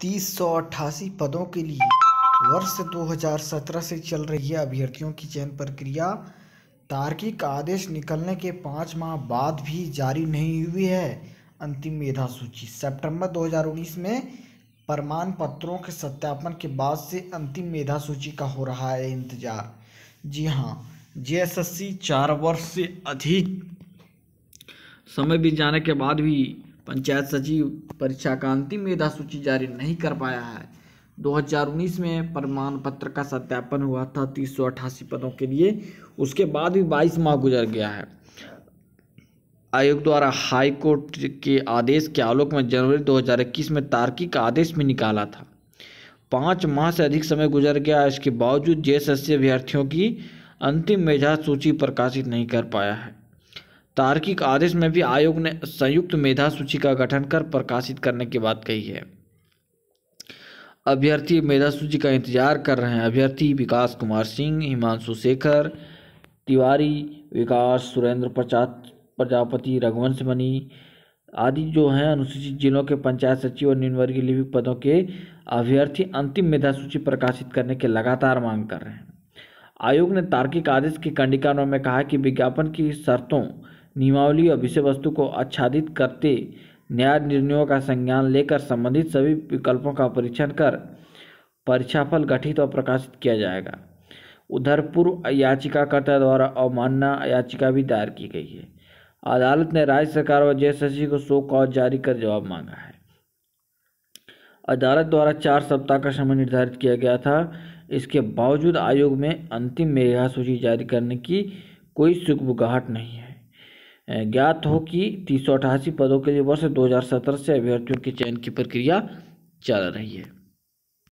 तीस सौ अट्ठासी पदों के लिए वर्ष 2017 से चल रही है अभ्यर्थियों की चयन प्रक्रिया तार्किक आदेश निकलने के पाँच माह बाद भी जारी नहीं हुई है अंतिम मेधा सूची सितंबर 2019 में प्रमाण पत्रों के सत्यापन के बाद से अंतिम मेधा सूची का हो रहा है इंतजार जी हाँ सी चार वर्ष से अधिक समय बीत जाने के बाद भी पंचायत सचिव परीक्षा का अंतिम मेधा सूची जारी नहीं कर पाया है 2019 में प्रमाण पत्र का सत्यापन हुआ था तीस पदों के लिए उसके बाद भी 22 माह गुजर गया है आयोग द्वारा हाई कोर्ट के आदेश के आलोक में जनवरी 2021 में तार्किक आदेश भी निकाला था पाँच माह से अधिक समय गुजर गया इसके बावजूद जे अभ्यर्थियों की अंतिम मेधा सूची प्रकाशित नहीं कर पाया है तार्किक आदेश में भी आयोग ने संयुक्त मेधा सूची का गठन कर प्रकाशित करने की बात कही है अभ्यर्थी मेधा सूची का इंतजार कर रहे हैं अभ्यर्थी विकास कुमार सिंह हिमांशु शेखर तिवारी विकास सुरेंद्र प्रचा प्रजापति रघुवंश मनी आदि जो हैं अनुसूचित जिलों के पंचायत सचिव और निम्नवर्गीय लिपिक पदों के अभ्यर्थी अंतिम मेधा सूची प्रकाशित करने की लगातार मांग कर रहे हैं आयोग ने तार्किक आदेश की कंडिका में कहा कि विज्ञापन की शर्तों नियमावली और विषय वस्तु को आच्छादित करते न्याय निर्णयों का संज्ञान लेकर संबंधित सभी विकल्पों का परीक्षण कर परीक्षाफल गठित और प्रकाशित किया जाएगा उधर पूर्व याचिकाकर्ता द्वारा अवमानना याचिका भी दायर की गई है अदालत ने राज्य सरकार और जेएसएससी को शो कॉज जारी कर जवाब मांगा है अदालत द्वारा चार सप्ताह का समय निर्धारित किया गया था इसके बावजूद आयोग में अंतिम मेघा सूची जारी करने की कोई सुखबुगाहट नहीं है ज्ञात हो कि तीन पदों के लिए वर्ष 2017 से अभ्यर्थियों के चयन की प्रक्रिया चल रही है